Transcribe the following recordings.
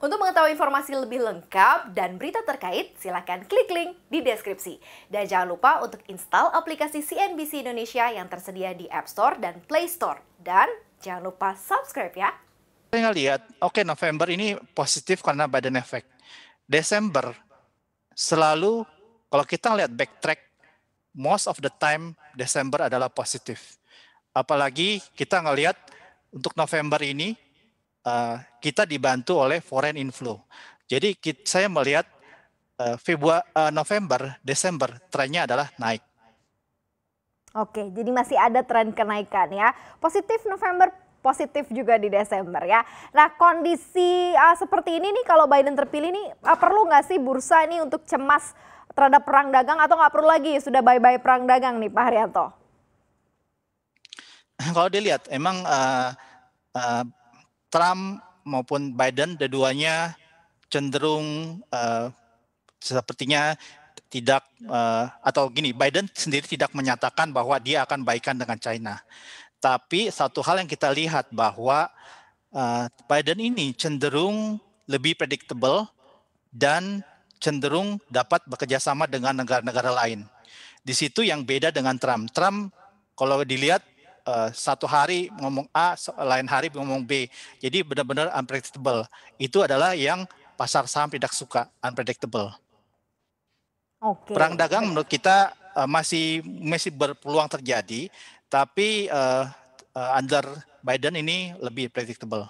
Untuk mengetahui informasi lebih lengkap dan berita terkait, silakan klik link di deskripsi. Dan jangan lupa untuk install aplikasi CNBC Indonesia yang tersedia di App Store dan Play Store. Dan jangan lupa subscribe ya. Saya lihat, oke okay, November ini positif karena Biden efek. Desember selalu kalau kita lihat backtrack, most of the time Desember adalah positif. Apalagi kita ngelihat untuk November ini uh, kita dibantu oleh foreign inflow. Jadi kita, saya melihat uh, Februari, uh, November, Desember trennya adalah naik. Oke, jadi masih ada tren kenaikan ya. Positif November, positif juga di Desember ya. Nah kondisi uh, seperti ini nih kalau Biden terpilih nih uh, perlu nggak sih bursa ini untuk cemas terhadap perang dagang atau nggak perlu lagi sudah bye-bye perang dagang nih Pak Haryanto? Kalau dilihat emang uh, uh, Trump maupun Biden, keduanya cenderung uh, sepertinya tidak uh, atau gini Biden sendiri tidak menyatakan bahwa dia akan baikan dengan China. Tapi satu hal yang kita lihat bahwa uh, Biden ini cenderung lebih predictable dan cenderung dapat bekerjasama dengan negara-negara lain. Di situ yang beda dengan Trump. Trump kalau dilihat Eh, satu hari ngomong A, lain hari ngomong B. Jadi benar-benar unpredictable. Itu adalah yang pasar saham tidak suka, unpredictable. Okay. Perang dagang menurut kita uh, masih masih berpeluang terjadi, tapi uh, uh, under Biden ini lebih predictable.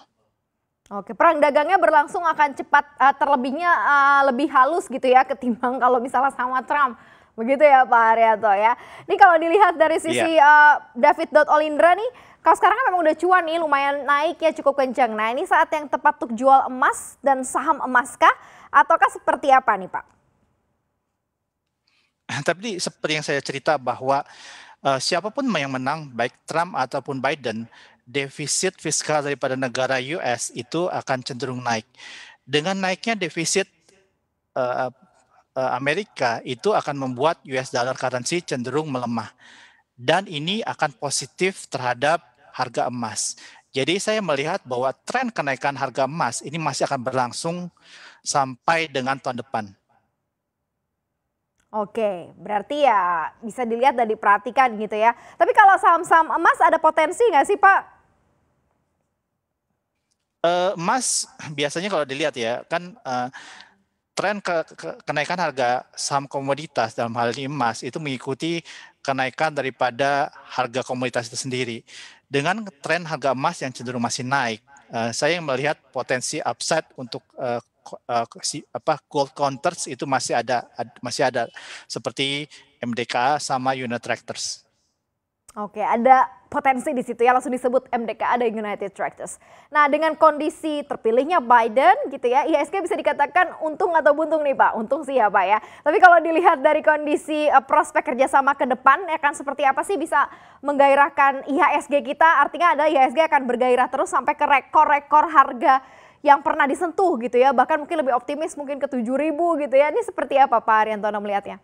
Oke, perang dagangnya berlangsung akan cepat, uh, terlebihnya uh, lebih halus gitu ya ketimbang kalau misalnya sama Trump. Begitu ya Pak Arianto ya. Ini kalau dilihat dari sisi yeah. Iya. uh, David Olindra nih, kalau sekarang kan memang udah cuan nih lumayan naik ya cukup kencang. Nah ini saat yang tepat untuk jual emas dan saham emas kah? Ataukah seperti apa nih Pak? Tapi seperti yang saya cerita bahwa uh, siapapun yang menang baik Trump ataupun Biden, defisit fiskal daripada negara US itu akan cenderung naik. Dengan naiknya defisit uh, Eh, Amerika itu akan membuat US dollar currency cenderung melemah. Dan ini akan positif terhadap harga emas. Jadi saya melihat bahwa tren kenaikan harga emas ini masih akan berlangsung sampai dengan tahun depan. Oke, berarti ya bisa dilihat dan diperhatikan gitu ya. Tapi kalau saham-saham emas ada potensi nggak sih Pak eh, emas biasanya kalau dilihat ya kan eh, tren ke, ke, kenaikan harga saham komoditas dalam hal ini emas itu mengikuti kenaikan daripada harga komoditas itu sendiri dengan tren harga emas yang cenderung masih naik. Uh, saya melihat potensi upside untuk uh, uh, apa gold counters itu masih ada masih ada seperti MDK sama tractors. Oke, ada potensi di situ ya langsung disebut MDK ada United Tractors. Nah, dengan kondisi terpilihnya Biden gitu ya, IHSG bisa dikatakan untung atau buntung nih Pak. Untung sih ya Pak ya. Tapi kalau dilihat dari kondisi uh, prospek kerjasama ke depan akan ya seperti apa sih bisa menggairahkan IHSG kita? Artinya ada IHSG akan bergairah terus sampai ke rekor-rekor harga yang pernah disentuh gitu ya. Bahkan mungkin lebih optimis mungkin ke tujuh ribu gitu ya. Ini seperti apa Pak Ariantono melihatnya?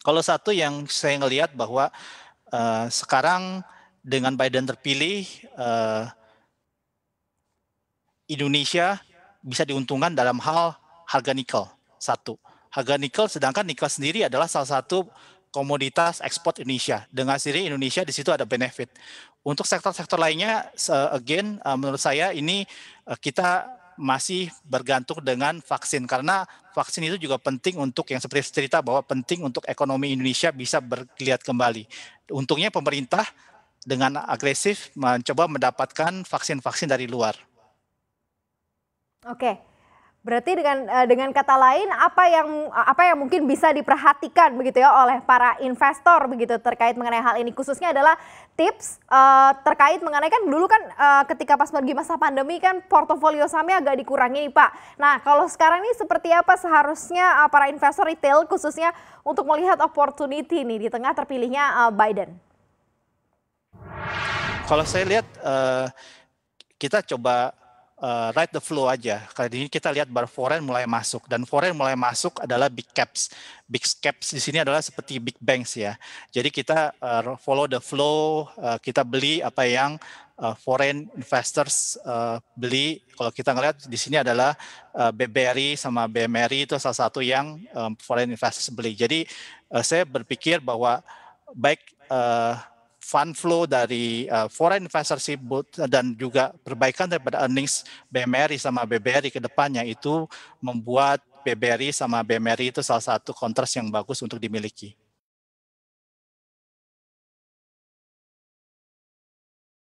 Kalau satu yang saya ngelihat bahwa uh, sekarang dengan Biden terpilih, uh, Indonesia bisa diuntungkan dalam hal harga nikel satu. Harga nikel sedangkan nikel sendiri adalah salah satu komoditas ekspor Indonesia. Dengan sendiri Indonesia di situ ada benefit. Untuk sektor-sektor lainnya, again eh, menurut saya ini kita masih bergantung dengan vaksin karena vaksin itu juga penting untuk yang seperti cerita bahwa penting untuk ekonomi Indonesia bisa bergeliat kembali. Untungnya pemerintah dengan agresif mencoba mendapatkan vaksin-vaksin dari luar. Oke, Berarti dengan eh, dengan kata lain apa yang eh, apa yang mungkin bisa diperhatikan begitu ya oleh para investor begitu terkait mengenai hal ini khususnya adalah tips uh, terkait mengenai kan dulu kan uh, ketika pas pergi masa pandemi kan portofolio sahamnya agak dikurangi nih Pak. Nah, kalau sekarang ini seperti apa seharusnya uh, para investor retail khususnya untuk melihat opportunity nih di tengah terpilihnya uh, Biden? Kalau saya lihat uh, kita coba uh, ride the flow aja. Kali ini kita lihat bar foreign mulai masuk dan foreign mulai masuk adalah big caps. Big caps di sini adalah seperti big banks ya. Jadi kita uh, follow the flow, uh, kita beli apa yang uh, foreign investors uh, beli. Kalau kita ngelihat di sini adalah uh, BBRI sama BMRI itu salah satu yang um, foreign investors beli. Jadi uh, saya berpikir bahwa baik uh, fund flow dari uh, foreign investorship dan juga perbaikan daripada earnings BMRI sama BBRI ke depannya itu membuat BBRI sama BMRI itu salah satu kontras yang bagus untuk dimiliki.